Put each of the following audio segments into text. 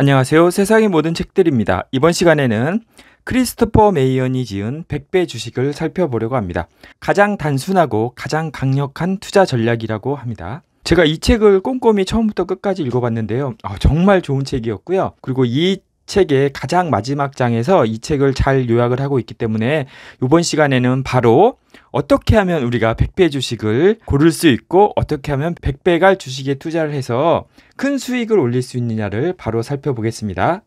안녕하세요. 세상의 모든 책들입니다. 이번 시간에는 크리스토퍼 메이언이 지은 100배 주식을 살펴보려고 합니다. 가장 단순하고 가장 강력한 투자 전략이라고 합니다. 제가 이 책을 꼼꼼히 처음부터 끝까지 읽어봤는데요. 아, 정말 좋은 책이었고요. 그리고 이 책의 가장 마지막 장에서 이 책을 잘 요약을 하고 있기 때문에 이번 시간에는 바로 어떻게 하면 우리가 100배 주식을 고를 수 있고 어떻게 하면 100배가 주식에 투자를 해서 큰 수익을 올릴 수 있느냐를 바로 살펴보겠습니다.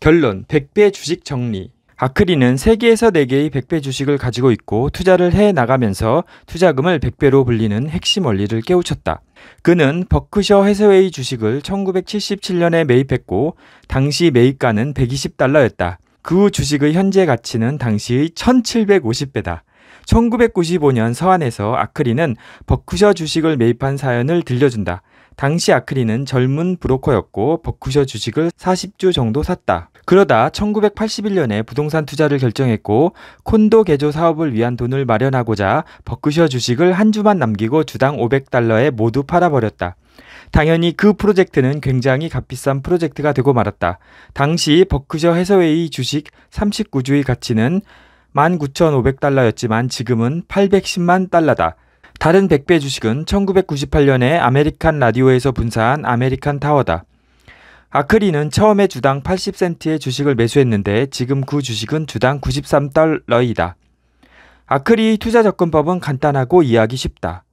결론 100배 주식 정리 아크리는 3개에서 4개의 100배 주식을 가지고 있고 투자를 해 나가면서 투자금을 100배로 불리는 핵심 원리를 깨우쳤다. 그는 버크셔 해서웨이 주식을 1977년에 매입했고 당시 매입가는 120달러였다. 그 주식의 현재 가치는 당시의 1750배다. 1995년 서안에서 아크리는 버크셔 주식을 매입한 사연을 들려준다. 당시 아크리는 젊은 브로커였고 버크셔 주식을 40주 정도 샀다. 그러다 1981년에 부동산 투자를 결정했고 콘도 개조 사업을 위한 돈을 마련하고자 버크셔 주식을 한 주만 남기고 주당 500달러에 모두 팔아버렸다. 당연히 그 프로젝트는 굉장히 값비싼 프로젝트가 되고 말았다. 당시 버크셔 해서웨이 주식 39주의 가치는 19,500달러였지만 지금은 810만 달러다. 다른 100배 주식은 1998년에 아메리칸 라디오에서 분사한 아메리칸 타워다. 아크리는 처음에 주당 80센트의 주식을 매수했는데 지금 그 주식은 주당 93달러이다. 아크리 투자 접근법은 간단하고 이해하기 쉽다.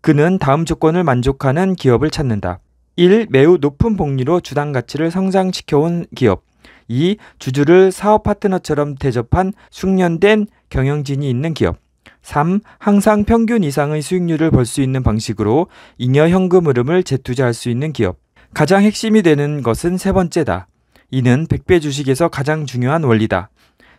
그는 다음 조건을 만족하는 기업을 찾는다. 1. 매우 높은 복리로 주당 가치를 성장시켜온 기업. 이 주주를 사업 파트너처럼 대접한 숙련된 경영진이 있는 기업. 3. 항상 평균 이상의 수익률을 벌 수 있는 방식으로 잉여 현금 흐름을 재투자할 수 있는 기업. 가장 핵심이 되는 것은 세 번째다. 이는 100배 주식에서 가장 중요한 원리다.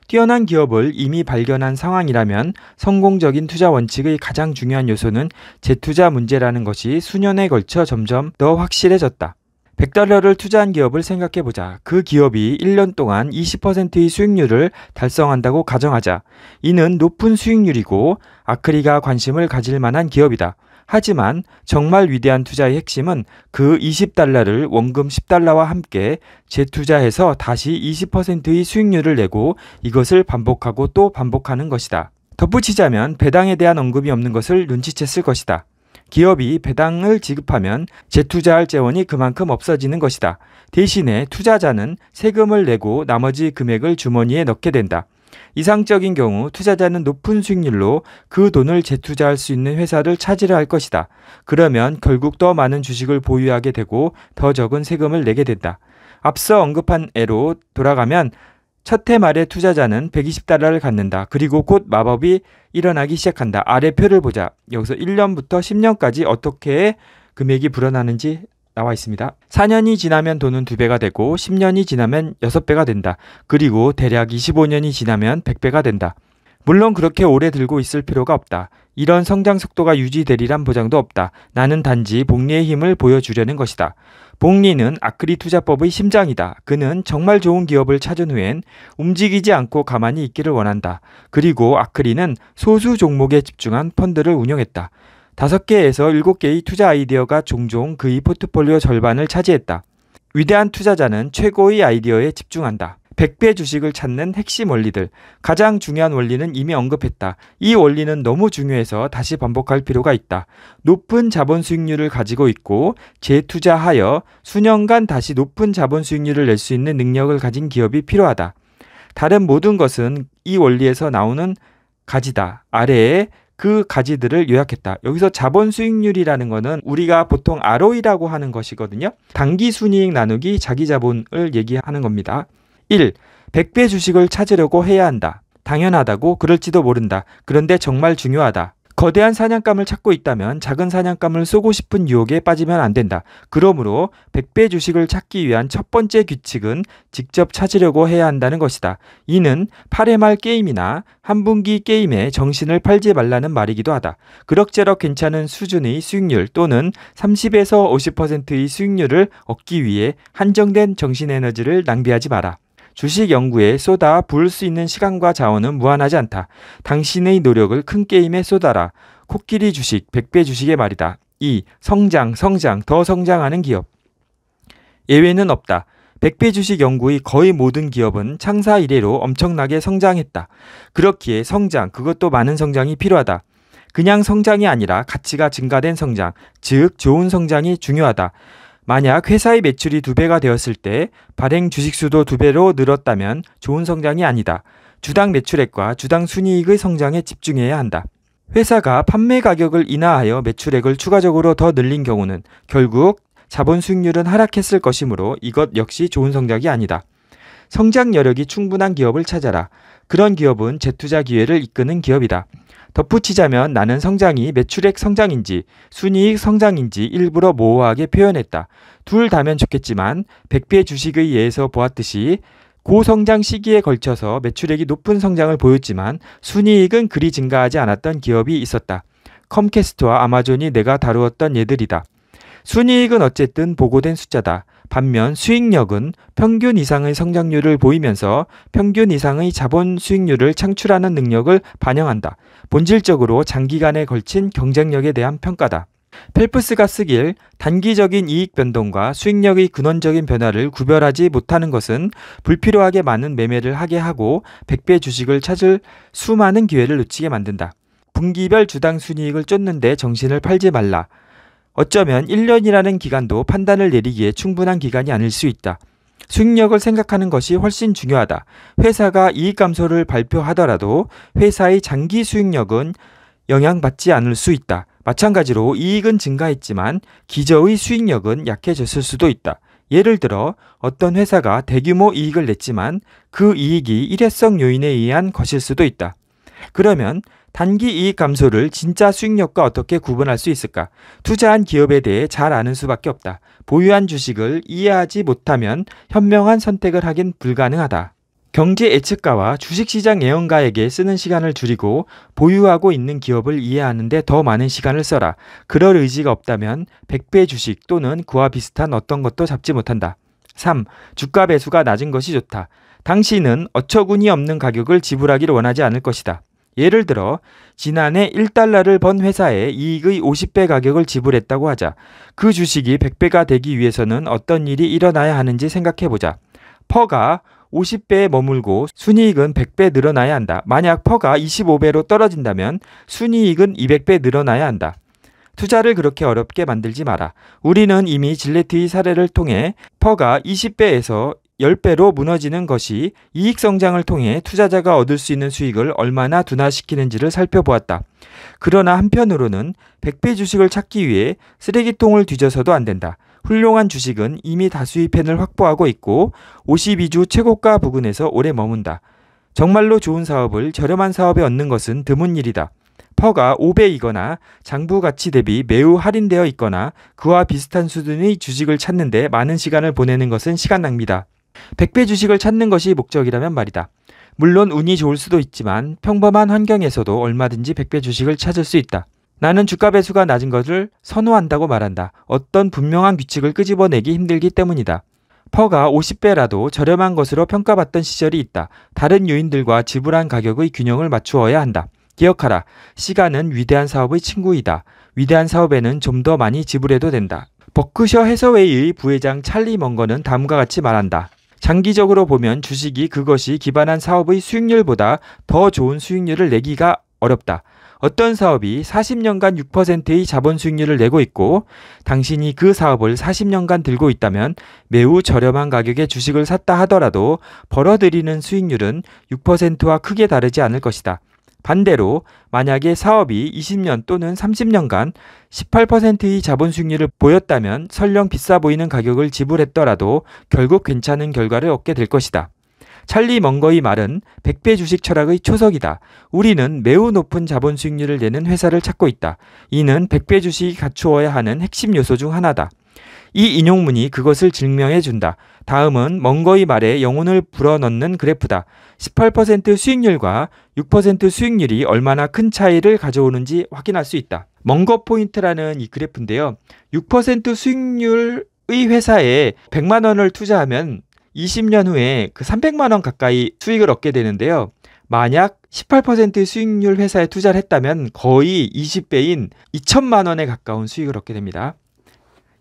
뛰어난 기업을 이미 발견한 상황이라면 성공적인 투자 원칙의 가장 중요한 요소는 재투자 문제라는 것이 수년에 걸쳐 점점 더 확실해졌다. 100달러를 투자한 기업을 생각해 보자. 그 기업이 1년 동안 20%의 수익률을 달성한다고 가정하자. 이는 높은 수익률이고 아크리가 관심을 가질 만한 기업이다. 하지만 정말 위대한 투자의 핵심은 그 20달러를 원금 10달러와 함께 재투자해서 다시 20%의 수익률을 내고 이것을 반복하고 또 반복하는 것이다. 덧붙이자면 배당에 대한 언급이 없는 것을 눈치챘을 것이다. 기업이 배당을 지급하면 재투자할 재원이 그만큼 없어지는 것이다. 대신에 투자자는 세금을 내고 나머지 금액을 주머니에 넣게 된다. 이상적인 경우 투자자는 높은 수익률로 그 돈을 재투자할 수 있는 회사를 찾으려 할 것이다. 그러면 결국 더 많은 주식을 보유하게 되고 더 적은 세금을 내게 된다. 앞서 언급한 예로 돌아가면 첫해 말에 투자자는 120달러를 갖는다. 그리고 곧 마법이 일어나기 시작한다. 아래 표를 보자. 여기서 1년부터 10년까지 어떻게 금액이 불어나는지 나와 있습니다. 4년이 지나면 돈은 2배가 되고 10년이 지나면 6배가 된다. 그리고 대략 25년이 지나면 100배가 된다. 물론 그렇게 오래 들고 있을 필요가 없다. 이런 성장 속도가 유지되리란 보장도 없다. 나는 단지 복리의 힘을 보여주려는 것이다. 복리는 아크리 투자법의 심장이다. 그는 정말 좋은 기업을 찾은 후엔 움직이지 않고 가만히 있기를 원한다. 그리고 아크리는 소수 종목에 집중한 펀드를 운영했다. 5개에서 7개의 투자 아이디어가 종종 그의 포트폴리오 절반을 차지했다. 위대한 투자자는 최고의 아이디어에 집중한다. 100배 주식을 찾는 핵심 원리들. 가장 중요한 원리는 이미 언급했다. 이 원리는 너무 중요해서 다시 반복할 필요가 있다. 높은 자본 수익률을 가지고 있고 재투자하여 수년간 다시 높은 자본 수익률을 낼 수 있는 능력을 가진 기업이 필요하다. 다른 모든 것은 이 원리에서 나오는 가지다. 아래에 그 가지들을 요약했다. 여기서 자본 수익률이라는 것은 우리가 보통 ROE라고 하는 것이거든요. 단기 순이익 나누기 자기 자본을 얘기하는 겁니다. 1. 100배 주식을 찾으려고 해야 한다. 당연하다고 그럴지도 모른다. 그런데 정말 중요하다. 거대한 사냥감을 찾고 있다면 작은 사냥감을 쏘고 싶은 유혹에 빠지면 안 된다. 그러므로 100배 주식을 찾기 위한 첫 번째 규칙은 직접 찾으려고 해야 한다는 것이다. 이는 8회 말 게임이나 한 분기 게임에 정신을 팔지 말라는 말이기도 하다. 그럭저럭 괜찮은 수준의 수익률 또는 30에서 50%의 수익률을 얻기 위해 한정된 정신 에너지를 낭비하지 마라. 주식 연구에 쏟아 부을 수 있는 시간과 자원은 무한하지 않다. 당신의 노력을 큰 게임에 쏟아라. 코끼리 주식, 백배 주식의 말이다. 2. 성장, 성장, 더 성장하는 기업. 예외는 없다. 백배 주식 연구의 거의 모든 기업은 창사 이래로 엄청나게 성장했다. 그렇기에 성장, 그것도 많은 성장이 필요하다. 그냥 성장이 아니라 가치가 증가된 성장, 즉 좋은 성장이 중요하다. 만약 회사의 매출이 두배가 되었을 때 발행 주식수도 두배로 늘었다면 좋은 성장이 아니다. 주당 매출액과 주당 순이익의 성장에 집중해야 한다. 회사가 판매 가격을 인하하여 매출액을 추가적으로 더 늘린 경우는 결국 자본 수익률은 하락했을 것이므로 이것 역시 좋은 성장이 아니다. 성장 여력이 충분한 기업을 찾아라. 그런 기업은 재투자 기회를 이끄는 기업이다. 덧붙이자면 나는 성장이 매출액 성장인지 순이익 성장인지 일부러 모호하게 표현했다. 둘 다면 좋겠지만 100배 주식의 예에서 보았듯이 고성장 시기에 걸쳐서 매출액이 높은 성장을 보였지만 순이익은 그리 증가하지 않았던 기업이 있었다. 컴캐스트와 아마존이 내가 다루었던 예들이다. 순이익은 어쨌든 보고된 숫자다. 반면 수익력은 평균 이상의 성장률을 보이면서 평균 이상의 자본 수익률을 창출하는 능력을 반영한다. 본질적으로 장기간에 걸친 경쟁력에 대한 평가다. 펠프스가 쓰길 단기적인 이익 변동과 수익력의 근원적인 변화를 구별하지 못하는 것은 불필요하게 많은 매매를 하게 하고 100배 주식을 찾을 수많은 기회를 놓치게 만든다. 분기별 주당 순이익을 쫓는데 정신을 팔지 말라. 어쩌면 1년이라는 기간도 판단을 내리기에 충분한 기간이 아닐 수 있다. 수익력을 생각하는 것이 훨씬 중요하다. 회사가 이익 감소를 발표하더라도 회사의 장기 수익력은 영향받지 않을 수 있다. 마찬가지로 이익은 증가했지만 기저의 수익력은 약해졌을 수도 있다. 예를 들어 어떤 회사가 대규모 이익을 냈지만 그 이익이 일회성 요인에 의한 것일 수도 있다. 그러면 단기 이익 감소를 진짜 수익력과 어떻게 구분할 수 있을까? 투자한 기업에 대해 잘 아는 수밖에 없다. 보유한 주식을 이해하지 못하면 현명한 선택을 하긴 불가능하다. 경제 예측가와 주식시장 예언가에게 쓰는 시간을 줄이고 보유하고 있는 기업을 이해하는데 더 많은 시간을 써라. 그럴 의지가 없다면 100배 주식 또는 그와 비슷한 어떤 것도 잡지 못한다. 3. 주가 배수가 낮은 것이 좋다. 당신은 어처구니 없는 가격을 지불하기를 원하지 않을 것이다. 예를 들어 지난해 1달러를 번 회사에 이익의 50배 가격을 지불했다고 하자 그 주식이 100배가 되기 위해서는 어떤 일이 일어나야 하는지 생각해보자. 퍼가 50배에 머물고 순이익은 100배 늘어나야 한다. 만약 퍼가 25배로 떨어진다면 순이익은 200배 늘어나야 한다. 투자를 그렇게 어렵게 만들지 마라. 우리는 이미 질레트의 사례를 통해 퍼가 20배에서 10배로 무너지는 것이 이익 성장을 통해 투자자가 얻을 수 있는 수익을 얼마나 둔화시키는지를 살펴보았다. 그러나 한편으로는 100배 주식을 찾기 위해 쓰레기통을 뒤져서도 안 된다. 훌륭한 주식은 이미 다수의 팬을 확보하고 있고 52주 최고가 부근에서 오래 머문다. 정말로 좋은 사업을 저렴한 사업에 얻는 것은 드문 일이다. 퍼가 5배이거나 장부 가치 대비 매우 할인되어 있거나 그와 비슷한 수준의 주식을 찾는데 많은 시간을 보내는 것은 시간 낭비다. 100배 주식을 찾는 것이 목적이라면 말이다. 물론 운이 좋을 수도 있지만 평범한 환경에서도 얼마든지 100배 주식을 찾을 수 있다. 나는 주가 배수가 낮은 것을 선호한다고 말한다. 어떤 분명한 규칙을 끄집어내기 힘들기 때문이다. 퍼가 50배라도 저렴한 것으로 평가받던 시절이 있다. 다른 요인들과 지불한 가격의 균형을 맞추어야 한다. 기억하라. 시간은 위대한 사업의 친구이다. 위대한 사업에는 좀 더 많이 지불해도 된다. 버크셔 해서웨이의 부회장 찰리 먼거는 다음과 같이 말한다. 장기적으로 보면 주식이 그것이 기반한 사업의 수익률보다 더 좋은 수익률을 내기가 어렵다. 어떤 사업이 40년간 6%의 자본 수익률을 내고 있고 당신이 그 사업을 40년간 들고 있다면 매우 저렴한 가격에 주식을 샀다 하더라도 벌어들이는 수익률은 6%와 크게 다르지 않을 것이다. 반대로 만약에 사업이 20년 또는 30년간 18%의 자본 수익률을 보였다면 설령 비싸 보이는 가격을 지불했더라도 결국 괜찮은 결과를 얻게 될 것이다. 찰리 먼거의 말은 100배 주식 철학의 초석이다. 우리는 매우 높은 자본 수익률을 내는 회사를 찾고 있다. 이는 100배 주식이 갖추어야 하는 핵심 요소 중 하나다. 이 인용문이 그것을 증명해 준다. 다음은 먼거이 말에 영혼을 불어넣는 그래프다. 18% 수익률과 6% 수익률이 얼마나 큰 차이를 가져오는지 확인할 수 있다. 먼거 포인트라는 이 그래프인데요. 6% 수익률의 회사에 100만 원을 투자하면 20년 후에 그 300만 원 가까이 수익을 얻게 되는데요. 만약 18% 수익률 회사에 투자를 했다면 거의 20배인 2천만 원에 가까운 수익을 얻게 됩니다.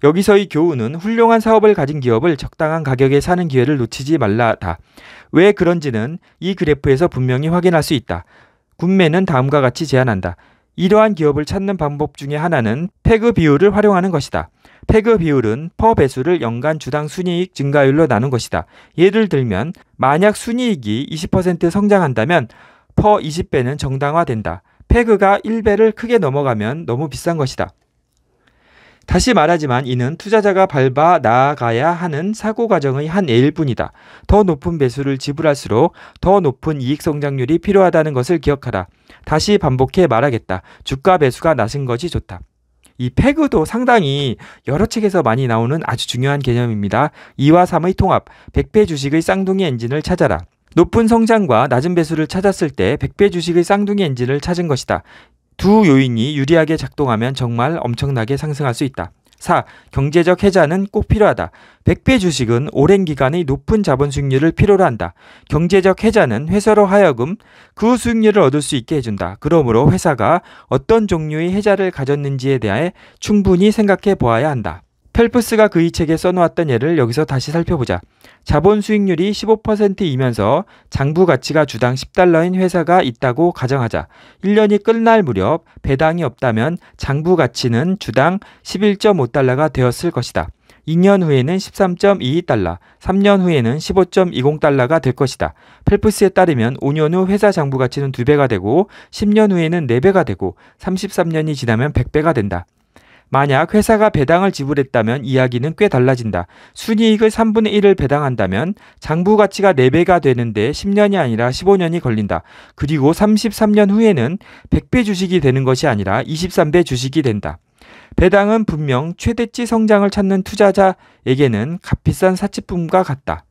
여기서의 교훈은 훌륭한 사업을 가진 기업을 적당한 가격에 사는 기회를 놓치지 말라다. 왜 그런지는 이 그래프에서 분명히 확인할 수 있다. 군매는 다음과 같이 제안한다. 이러한 기업을 찾는 방법 중에 하나는 페그 비율을 활용하는 것이다. 페그 비율은 퍼 배수를 연간 주당 순이익 증가율로 나눈 것이다. 예를 들면 만약 순이익이 20% 성장한다면 퍼 20배는 정당화된다. 페그가 1배를 크게 넘어가면 너무 비싼 것이다. 다시 말하지만 이는 투자자가 밟아 나아가야 하는 사고 과정의 한 예일 뿐이다. 더 높은 배수를 지불할수록 더 높은 이익 성장률이 필요하다는 것을 기억하라. 다시 반복해 말하겠다. 주가 배수가 낮은 것이 좋다. 이 페그도 상당히 여러 책에서 많이 나오는 아주 중요한 개념입니다. 2와 3의 통합, 100배 주식의 쌍둥이 엔진을 찾아라. 높은 성장과 낮은 배수를 찾았을 때 100배 주식의 쌍둥이 엔진을 찾은 것이다. 두 요인이 유리하게 작동하면 정말 엄청나게 상승할 수 있다. 4. 경제적 해자는 꼭 필요하다. 100배 주식은 오랜 기간의 높은 자본 수익률을 필요로 한다. 경제적 해자는 회사로 하여금 그 수익률을 얻을 수 있게 해준다. 그러므로 회사가 어떤 종류의 해자를 가졌는지에 대해 충분히 생각해 보아야 한다. 펠프스가 그의 책에 써놓았던 예를 여기서 다시 살펴보자. 자본 수익률이 15%이면서 장부 가치가 주당 10달러인 회사가 있다고 가정하자. 1년이 끝날 무렵 배당이 없다면 장부 가치는 주당 11.5달러가 되었을 것이다. 2년 후에는 13.22달러, 3년 후에는 15.20달러가 될 것이다. 펠프스에 따르면 5년 후 회사 장부 가치는 2배가 되고 10년 후에는 4배가 되고 33년이 지나면 100배가 된다. 만약 회사가 배당을 지불했다면 이야기는 꽤 달라진다. 순이익을 3분의 1을 배당한다면 장부 가치가 4배가 되는데 10년이 아니라 15년이 걸린다. 그리고 33년 후에는 100배 주식이 되는 것이 아니라 23배 주식이 된다. 배당은 분명 최대치 성장을 찾는 투자자에게는 값비싼 사치품과 같다.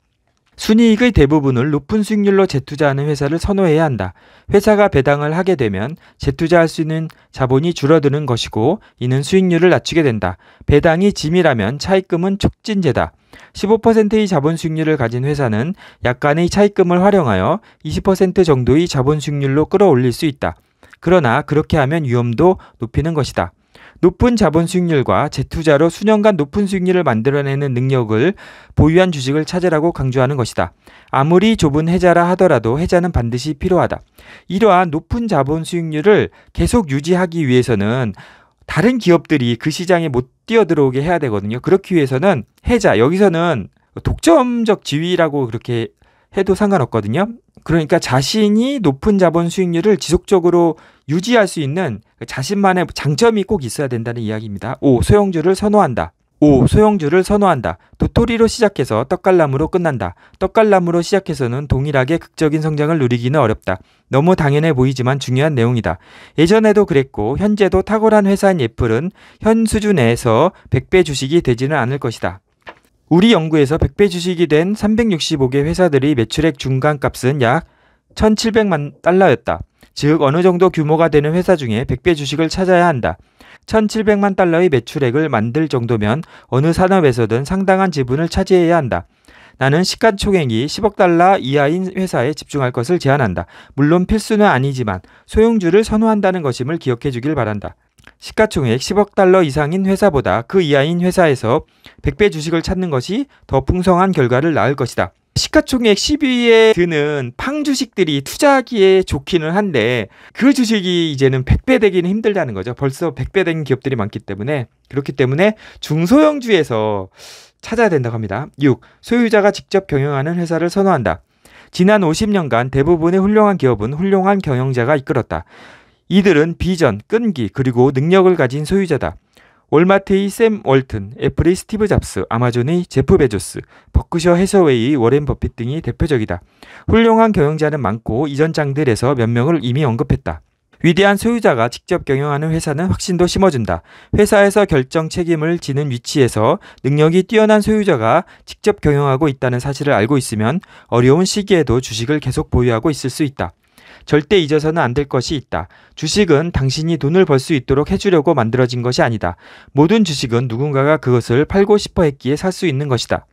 순이익의 대부분을 높은 수익률로 재투자하는 회사를 선호해야 한다. 회사가 배당을 하게 되면 재투자할 수 있는 자본이 줄어드는 것이고 이는 수익률을 낮추게 된다. 배당이 짐이라면 차입금은 촉진제다. 15%의 자본 수익률을 가진 회사는 약간의 차입금을 활용하여 20% 정도의 자본 수익률로 끌어올릴 수 있다. 그러나 그렇게 하면 위험도 높이는 것이다. 높은 자본 수익률과 재투자로 수년간 높은 수익률을 만들어내는 능력을 보유한 주식을 찾으라고 강조하는 것이다. 아무리 좁은 해자라 하더라도 해자는 반드시 필요하다. 이러한 높은 자본 수익률을 계속 유지하기 위해서는 다른 기업들이 그 시장에 못 뛰어들어오게 해야 되거든요. 그렇기 위해서는 해자, 여기서는 독점적 지위라고 그렇게 해도 상관없거든요. 그러니까 자신이 높은 자본 수익률을 지속적으로 유지할 수 있는 그 자신만의 장점이 꼭 있어야 된다는 이야기입니다. 오 소형주를 선호한다. 오 소형주를 선호한다. 도토리로 시작해서 떡갈나무로 끝난다. 떡갈나무로 시작해서는 동일하게 극적인 성장을 누리기는 어렵다. 너무 당연해 보이지만 중요한 내용이다. 예전에도 그랬고 현재도 탁월한 회사인 애플은 현 수준에서 100배 주식이 되지는 않을 것이다. 우리 연구에서 100배 주식이 된 365개 회사들이 매출액 중간값은 약 1,700만 달러였다. 즉 어느 정도 규모가 되는 회사 중에 100배 주식을 찾아야 한다. 1,700만 달러의 매출액을 만들 정도면 어느 산업에서든 상당한 지분을 차지해야 한다. 나는 시가총액이 10억 달러 이하인 회사에 집중할 것을 제안한다. 물론 필수는 아니지만 소형주를 선호한다는 것임을 기억해 주길 바란다. 시가총액 10억 달러 이상인 회사보다 그 이하인 회사에서 100배 주식을 찾는 것이 더 풍성한 결과를 낳을 것이다. 시가총액 10위에 드는 팡 주식들이 투자하기에 좋기는 한데 그 주식이 이제는 100배 되기는 힘들다는 거죠. 벌써 100배 된 기업들이 많기 때문에 그렇기 때문에 중소형주에서 찾아야 된다고 합니다. 6. 소유자가 직접 경영하는 회사를 선호한다. 지난 50년간 대부분의 훌륭한 기업은 훌륭한 경영자가 이끌었다. 이들은 비전, 끈기, 그리고 능력을 가진 소유자다. 월마트의 샘 월튼, 애플의 스티브 잡스, 아마존의 제프 베조스, 버크셔 해서웨이 워렌 버핏 등이 대표적이다. 훌륭한 경영자는 많고 이전 장들에서 몇 명을 이미 언급했다. 위대한 소유자가 직접 경영하는 회사는 확신도 심어준다. 회사에서 결정 책임을 지는 위치에서 능력이 뛰어난 소유자가 직접 경영하고 있다는 사실을 알고 있으면 어려운 시기에도 주식을 계속 보유하고 있을 수 있다. 절대 잊어서는 안 될 것이 있다. 주식은 당신이 돈을 벌 수 있도록 해주려고 만들어진 것이 아니다. 모든 주식은 누군가가 그것을 팔고 싶어 했기에 살 수 있는 것이다.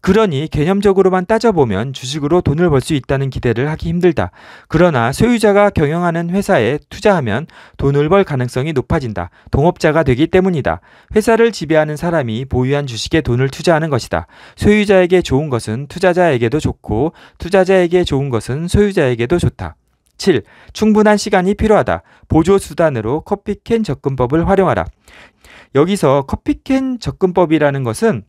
그러니 개념적으로만 따져보면 주식으로 돈을 벌 수 있다는 기대를 하기 힘들다. 그러나 소유자가 경영하는 회사에 투자하면 돈을 벌 가능성이 높아진다. 동업자가 되기 때문이다. 회사를 지배하는 사람이 보유한 주식에 돈을 투자하는 것이다. 소유자에게 좋은 것은 투자자에게도 좋고, 투자자에게 좋은 것은 소유자에게도 좋다. 7. 충분한 시간이 필요하다. 보조 수단으로 커피캔 접근법을 활용하라. 여기서 커피캔 접근법이라는 것은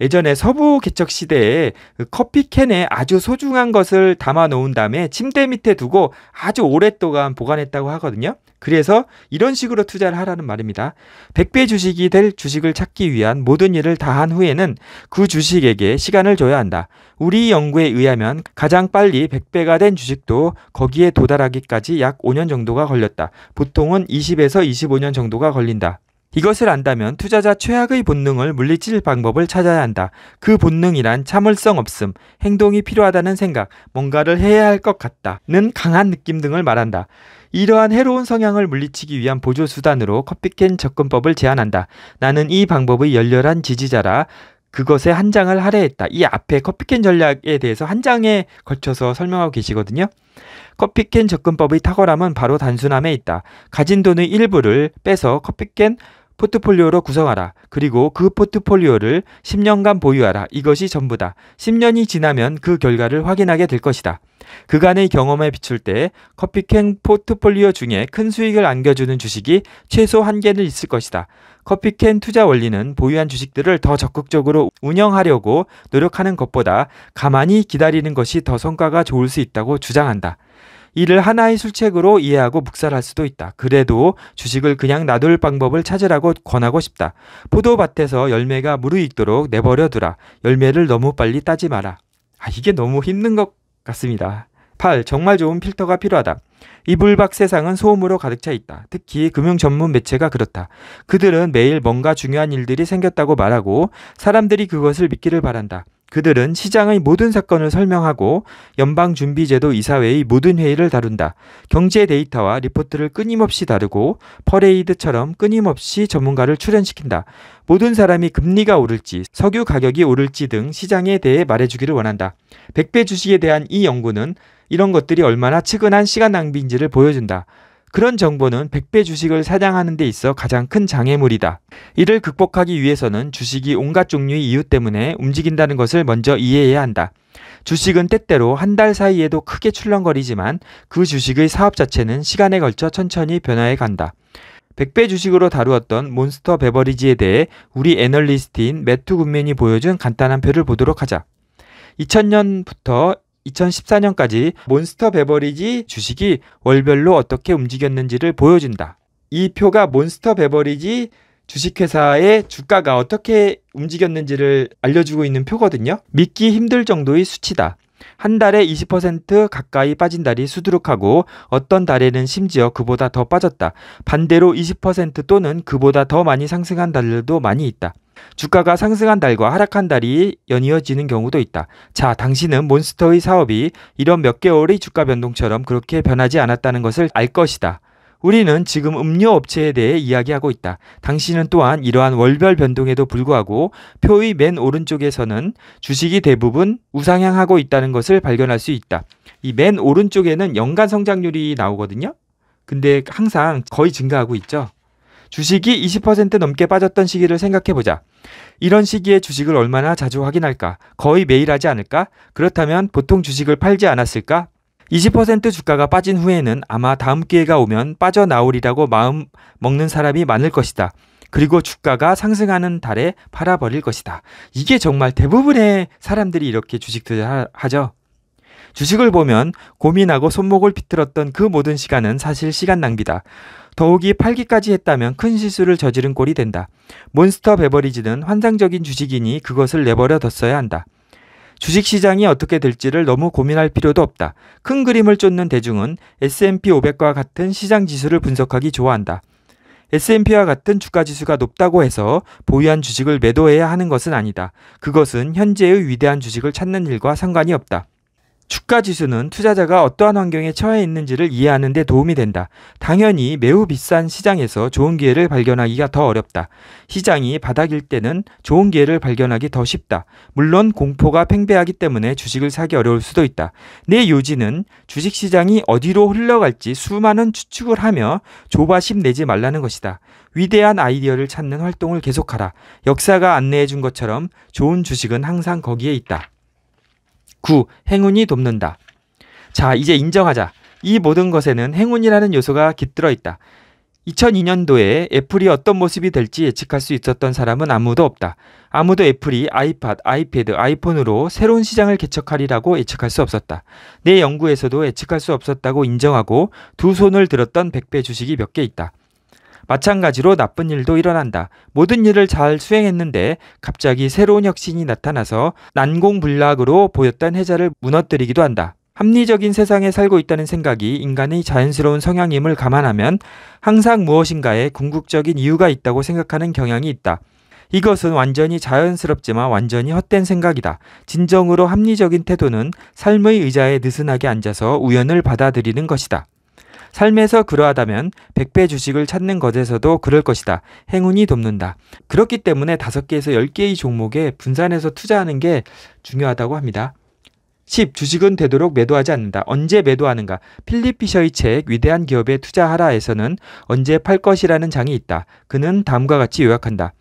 예전에 서부 개척 시대에 그 커피캔에 아주 소중한 것을 담아 놓은 다음에 침대 밑에 두고 아주 오랫동안 보관했다고 하거든요. 그래서 이런 식으로 투자를 하라는 말입니다. 100배 주식이 될 주식을 찾기 위한 모든 일을 다 한 후에는 그 주식에게 시간을 줘야 한다. 우리 연구에 의하면 가장 빨리 100배가 된 주식도 거기에 도달하기까지 약 5년 정도가 걸렸다. 보통은 20에서 25년 정도가 걸린다. 이것을 안다면 투자자 최악의 본능을 물리칠 방법을 찾아야 한다. 그 본능이란 참을성 없음, 행동이 필요하다는 생각, 뭔가를 해야 할 것 같다는 강한 느낌 등을 말한다. 이러한 해로운 성향을 물리치기 위한 보조 수단으로 커피캔 접근법을 제안한다. 나는 이 방법의 열렬한 지지자라 그것에 한 장을 할애했다. 이 앞에 커피캔 전략에 대해서 한 장에 걸쳐서 설명하고 계시거든요. 커피캔 접근법의 탁월함은 바로 단순함에 있다. 가진 돈의 일부를 빼서 커피캔 포트폴리오로 구성하라. 그리고 그 포트폴리오를 10년간 보유하라. 이것이 전부다. 10년이 지나면 그 결과를 확인하게 될 것이다. 그간의 경험에 비출 때 커피캔 포트폴리오 중에 큰 수익을 안겨주는 주식이 최소 한 개는 있을 것이다. 커피캔 투자 원리는 보유한 주식들을 더 적극적으로 운영하려고 노력하는 것보다 가만히 기다리는 것이 더 성과가 좋을 수 있다고 주장한다. 이를 하나의 술책으로 이해하고 묵살할 수도 있다. 그래도 주식을 그냥 놔둘 방법을 찾으라고 권하고 싶다. 포도밭에서 열매가 무르익도록 내버려 두라. 열매를 너무 빨리 따지 마라. 아, 이게 너무 힘든 것 같습니다. 8. 정말 좋은 필터가 필요하다. 이불박 세상은 소음으로 가득 차 있다. 특히 금융 전문 매체가 그렇다. 그들은 매일 뭔가 중요한 일들이 생겼다고 말하고 사람들이 그것을 믿기를 바란다. 그들은 시장의 모든 사건을 설명하고 연방준비제도 이사회의 모든 회의를 다룬다. 경제 데이터와 리포트를 끊임없이 다루고 퍼레이드처럼 끊임없이 전문가를 출연시킨다. 모든 사람이 금리가 오를지 석유 가격이 오를지 등 시장에 대해 말해주기를 원한다. 1 0 0배 주식에 대한 이 연구는 이런 것들이 얼마나 측은한 시간 낭비인지를 보여준다. 그런 정보는 100배 주식을 사냥하는 데 있어 가장 큰 장애물이다. 이를 극복하기 위해서는 주식이 온갖 종류의 이유 때문에 움직인다는 것을 먼저 이해해야 한다. 주식은 때때로 한 달 사이에도 크게 출렁거리지만 그 주식의 사업 자체는 시간에 걸쳐 천천히 변화해 간다. 100배 주식으로 다루었던 몬스터 베버리지에 대해 우리 애널리스트인 매트군맨이 보여준 간단한 표를 보도록 하자. 2000년부터 2014년까지 몬스터 베버리지 주식이 월별로 어떻게 움직였는지를 보여준다. 이 표가 몬스터 베버리지 주식회사의 주가가 어떻게 움직였는지를 알려주고 있는 표거든요. 믿기 힘들 정도의 수치다. 한 달에 20% 가까이 빠진 달이 수두룩하고 어떤 달에는 심지어 그보다 더 빠졌다. 반대로 20% 또는 그보다 더 많이 상승한 달들도 많이 있다. 주가가 상승한 달과 하락한 달이 연이어지는 경우도 있다. 자, 당신은 몬스터의 사업이 이런 몇 개월의 주가 변동처럼 그렇게 변하지 않았다는 것을 알 것이다. 우리는 지금 음료 업체에 대해 이야기하고 있다. 당신은 또한 이러한 월별 변동에도 불구하고 표의 맨 오른쪽에서는 주식이 대부분 우상향하고 있다는 것을 발견할 수 있다. 이 맨 오른쪽에는 연간 성장률이 나오거든요. 근데 항상 거의 증가하고 있죠. 주식이 20% 넘게 빠졌던 시기를 생각해보자. 이런 시기에 주식을 얼마나 자주 확인할까? 거의 매일 하지 않을까? 그렇다면 보통 주식을 팔지 않았을까? 20% 주가가 빠진 후에는 아마 다음 기회가 오면 빠져나오리라고 마음 먹는 사람이 많을 것이다. 그리고 주가가 상승하는 달에 팔아버릴 것이다. 이게 정말 대부분의 사람들이 이렇게 주식 투자하죠. 주식을 보면 고민하고 손목을 비틀었던 그 모든 시간은 사실 시간 낭비다. 더욱이 팔기까지 했다면 큰 실수를 저지른 꼴이 된다. 몬스터 베버리지는 환상적인 주식이니 그것을 내버려 뒀어야 한다. 주식시장이 어떻게 될지를 너무 고민할 필요도 없다. 큰 그림을 쫓는 대중은 S&P 500과 같은 시장 지수를 분석하기 좋아한다. S&P와 같은 주가 지수가 높다고 해서 보유한 주식을 매도해야 하는 것은 아니다. 그것은 현재의 위대한 주식을 찾는 일과 상관이 없다. 주가 지수는 투자자가 어떠한 환경에 처해 있는지를 이해하는 데 도움이 된다. 당연히 매우 비싼 시장에서 좋은 기회를 발견하기가 더 어렵다. 시장이 바닥일 때는 좋은 기회를 발견하기 더 쉽다. 물론 공포가 팽배하기 때문에 주식을 사기 어려울 수도 있다. 내 요지는 주식 시장이 어디로 흘러갈지 수많은 추측을 하며 조바심 내지 말라는 것이다. 위대한 아이디어를 찾는 활동을 계속하라. 역사가 안내해 준 것처럼 좋은 주식은 항상 거기에 있다. 9. 행운이 돕는다. 자, 이제 인정하자. 이 모든 것에는 행운이라는 요소가 깃들어 있다. 2002년도에 애플이 어떤 모습이 될지 예측할 수 있었던 사람은 아무도 없다. 아무도 애플이 아이팟, 아이패드, 아이폰으로 새로운 시장을 개척하리라고 예측할 수 없었다. 내 연구에서도 예측할 수 없었다고 인정하고 두 손을 들었던 100배 주식이 몇 개 있다. 마찬가지로 나쁜 일도 일어난다. 모든 일을 잘 수행했는데 갑자기 새로운 혁신이 나타나서 난공불락으로 보였던 해자를 무너뜨리기도 한다. 합리적인 세상에 살고 있다는 생각이 인간의 자연스러운 성향임을 감안하면 항상 무엇인가에 궁극적인 이유가 있다고 생각하는 경향이 있다. 이것은 완전히 자연스럽지만 완전히 헛된 생각이다. 진정으로 합리적인 태도는 삶의 의자에 느슨하게 앉아서 우연을 받아들이는 것이다. 삶에서 그러하다면 백배 주식을 찾는 것에서도 그럴 것이다. 행운이 돕는다. 그렇기 때문에 다섯 개에서열개의 종목에 분산해서 투자하는 게 중요하다고 합니다. 10. 주식은 되도록 매도하지 않는다. 언제 매도하는가? 필립 피셔의 책 위대한 기업에 투자하라에서는 언제 팔 것이라는 장이 있다. 그는 다음과 같이 요약한다.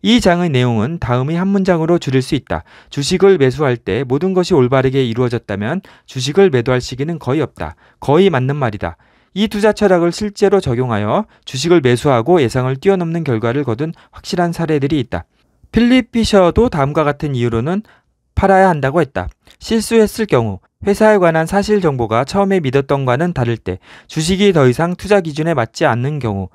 이 장의 내용은 다음의 한 문장으로 줄일 수 있다. 주식을 매수할 때 모든 것이 올바르게 이루어졌다면 주식을 매도할 시기는 거의 없다. 거의 맞는 말이다. 이 투자 철학을 실제로 적용하여 주식을 매수하고 예상을 뛰어넘는 결과를 거둔 확실한 사례들이 있다. 필립 피셔도 다음과 같은 이유로는 팔아야 한다고 했다. 실수했을 경우 회사에 관한 사실 정보가 처음에 믿었던 과는 다를 때 주식이 더 이상 투자 기준에 맞지 않는 경우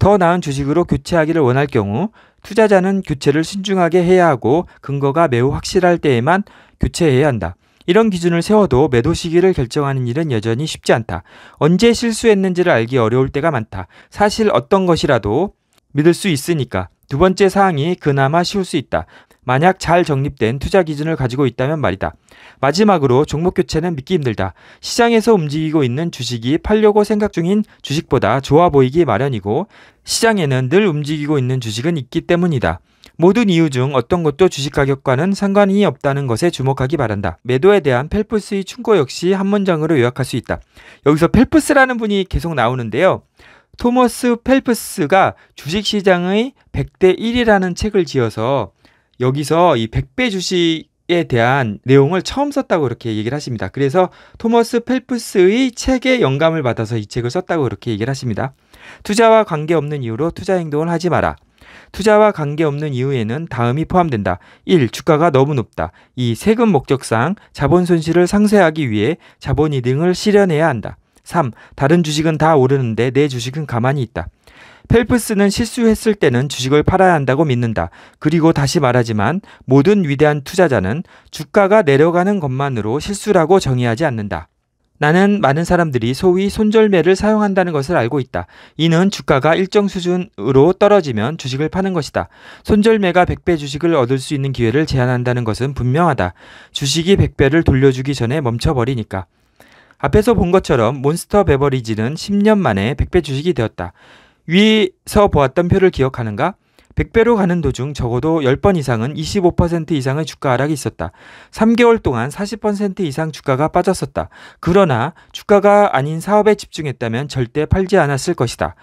더 나은 주식으로 교체하기를 원할 경우 투자자는 교체를 신중하게 해야 하고 근거가 매우 확실할 때에만 교체해야 한다. 이런 기준을 세워도 매도 시기를 결정하는 일은 여전히 쉽지 않다. 언제 실수했는지를 알기 어려울 때가 많다. 사실 어떤 것이라도 믿을 수 있으니까. 두 번째 사항이 그나마 쉬울 수 있다. 만약 잘 정립된 투자 기준을 가지고 있다면 말이다. 마지막으로 종목 교체는 믿기 힘들다. 시장에서 움직이고 있는 주식이 팔려고 생각 중인 주식보다 좋아 보이기 마련이고 시장에는 늘 움직이고 있는 주식은 있기 때문이다. 모든 이유 중 어떤 것도 주식 가격과는 상관이 없다는 것에 주목하기 바란다. 매도에 대한 펠프스의 충고 역시 한 문장으로 요약할 수 있다. 여기서 펠프스라는 분이 계속 나오는데요. 토머스 펠프스가 주식시장의 100대 1이라는 책을 지어서 여기서 이 100배 주식 에 대한 내용을 처음 썼다고 이렇게 얘기를 하십니다. 그래서 토머스 펠프스의 책에 영감을 받아서 이 책을 썼다고 이렇게 얘기를 하십니다. 투자와 관계없는 이유로 투자 행동을 하지 마라. 투자와 관계없는 이유에는 다음이 포함된다. 1. 주가가 너무 높다. 2. 세금 목적상 자본 손실을 상쇄하기 위해 자본 이등을 실현해야 한다. 3. 다른 주식은 다 오르는데 내 주식은 가만히 있다. 펠프스는 실수했을 때는 주식을 팔아야 한다고 믿는다. 그리고 다시 말하지만 모든 위대한 투자자는 주가가 내려가는 것만으로 실수라고 정의하지 않는다. 나는 많은 사람들이 소위 손절매를 사용한다는 것을 알고 있다. 이는 주가가 일정 수준으로 떨어지면 주식을 파는 것이다. 손절매가 100배 주식을 얻을 수 있는 기회를 제한한다는 것은 분명하다. 주식이 100배를 돌려주기 전에 멈춰버리니까. 앞에서 본 것처럼 몬스터 베버리지는 10년 만에 100배 주식이 되었다. 위에서 보았던 표를 기억하는가? 100배로 가는 도중 적어도 10번 이상은 25% 이상의 주가 하락이 있었다. 3개월 동안 40% 이상 주가가 빠졌었다. 그러나 주가가 아닌 사업에 집중했다면 절대 팔지 않았을 것이다.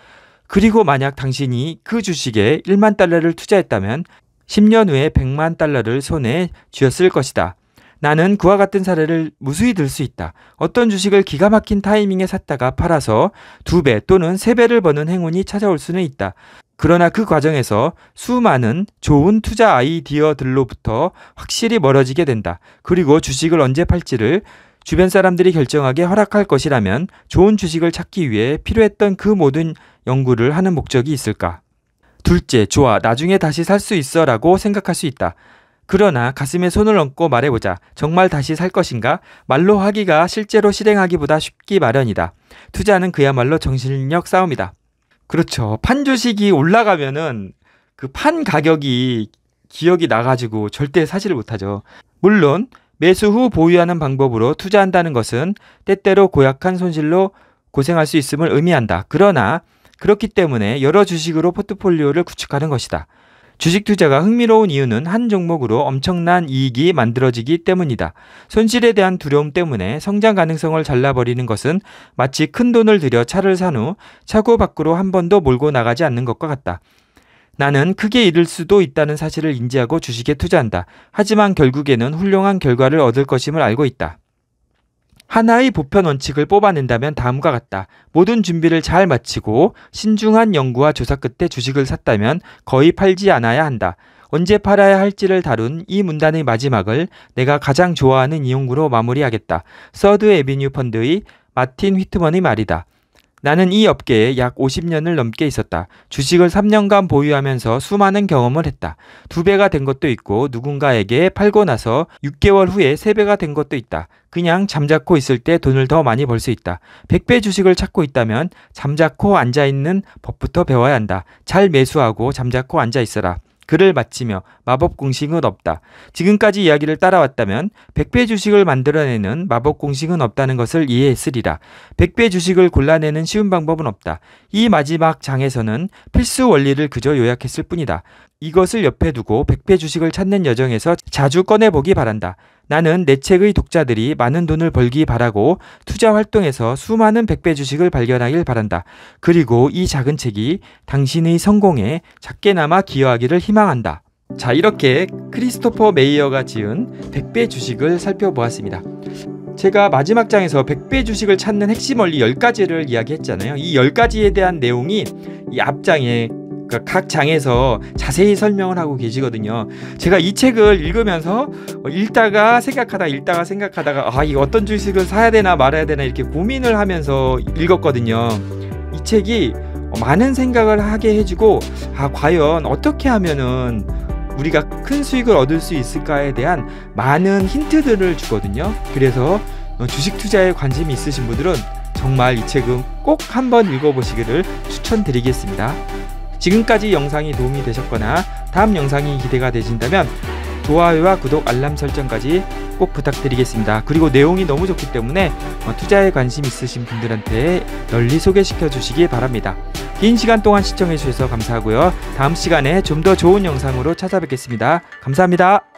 그리고 만약 당신이 그 주식에 1만 달러를 투자했다면 10년 후에 100만 달러를 손에 쥐었을 것이다. 나는 그와 같은 사례를 무수히 들 수 있다. 어떤 주식을 기가 막힌 타이밍에 샀다가 팔아서 두 배 또는 세 배를 버는 행운이 찾아올 수는 있다. 그러나 그 과정에서 수많은 좋은 투자 아이디어들로부터 확실히 멀어지게 된다. 그리고 주식을 언제 팔지를 주변 사람들이 결정하게 허락할 것이라면 좋은 주식을 찾기 위해 필요했던 그 모든 연구를 하는 목적이 있을까? 둘째, 좋아. 나중에 다시 살 수 있어 라고 생각할 수 있다. 그러나 가슴에 손을 얹고 말해보자. 정말 다시 살 것인가? 말로 하기가 실제로 실행하기보다 쉽기 마련이다. 투자는 그야말로 정신력 싸움이다. 그렇죠. 판 주식이 올라가면은 그 판 가격이 기억이 나가지고 절대 사지를 못하죠. 물론 매수 후 보유하는 방법으로 투자한다는 것은 때때로 고약한 손실로 고생할 수 있음을 의미한다. 그러나 그렇기 때문에 여러 주식으로 포트폴리오를 구축하는 것이다. 주식 투자가 흥미로운 이유는 한 종목으로 엄청난 이익이 만들어지기 때문이다. 손실에 대한 두려움 때문에 성장 가능성을 잘라버리는 것은 마치 큰 돈을 들여 차를 산 후 차고 밖으로 한 번도 몰고 나가지 않는 것과 같다. 나는 크게 잃을 수도 있다는 사실을 인지하고 주식에 투자한다. 하지만 결국에는 훌륭한 결과를 얻을 것임을 알고 있다. 하나의 보편 원칙을 뽑아낸다면 다음과 같다. 모든 준비를 잘 마치고 신중한 연구와 조사 끝에 주식을 샀다면 거의 팔지 않아야 한다. 언제 팔아야 할지를 다룬 이 문단의 마지막을 내가 가장 좋아하는 이용구로 마무리하겠다. 서드 에비뉴 펀드의 마틴 휘트먼의 말이다. 나는 이 업계에 약 50년을 넘게 있었다. 주식을 3년간 보유하면서 수많은 경험을 했다. 2배가 된 것도 있고 누군가에게 팔고 나서 6개월 후에 3배가 된 것도 있다. 그냥 잠자코 있을 때 돈을 더 많이 벌 수 있다. 100배 주식을 찾고 있다면 잠자코 앉아있는 법부터 배워야 한다. 잘 매수하고 잠자코 앉아있어라. 글을 마치며 마법 공식은 없다. 지금까지 이야기를 따라왔다면 100배 주식을 만들어내는 마법 공식은 없다는 것을 이해했으리라. 100배 주식을 골라내는 쉬운 방법은 없다. 이 마지막 장에서는 필수 원리를 그저 요약했을 뿐이다. 이것을 옆에 두고 1 0 0배 주식을 찾는 여정에서 자주 꺼내보기 바란다. 나는 내 책의 독자들이 많은 돈을 벌기 바라고 투자 활동에서 수많은 1 0 0배 주식을 발견하길 바란다. 그리고 이 작은 책이 당신의 성공에 작게나마 기여하기를 희망한다. 자, 이렇게 크리스토퍼 메이어가 지은 1 0 0배 주식을 살펴보았습니다. 제가 마지막 장에서 100배 주식을 찾는 핵심 원리 10가지를 이야기했잖아요. 이 10가지에 대한 내용이 이 앞장에 그러니까 각 장에서 자세히 설명을 하고 계시거든요. 제가 이 책을 읽으면서 읽다가 생각하다 읽다가 생각하다가 아, 이 어떤 주식을 사야 되나 말아야 되나 이렇게 고민을 하면서 읽었거든요. 이 책이 많은 생각을 하게 해주고 아, 과연 어떻게 하면은 우리가 큰 수익을 얻을 수 있을까에 대한 많은 힌트들을 주거든요. 그래서 주식 투자에 관심이 있으신 분들은 정말 이 책은 꼭 한번 읽어보시기를 추천드리겠습니다. 지금까지 영상이 도움이 되셨거나 다음 영상이 기대가 되신다면 좋아요와 구독, 알람 설정까지 꼭 부탁드리겠습니다. 그리고 내용이 너무 좋기 때문에 어, 투자에 관심 있으신 분들한테 널리 소개시켜 주시기 바랍니다. 긴 시간 동안 시청해 주셔서 감사하고요. 다음 시간에 좀 더 좋은 영상으로 찾아뵙겠습니다. 감사합니다.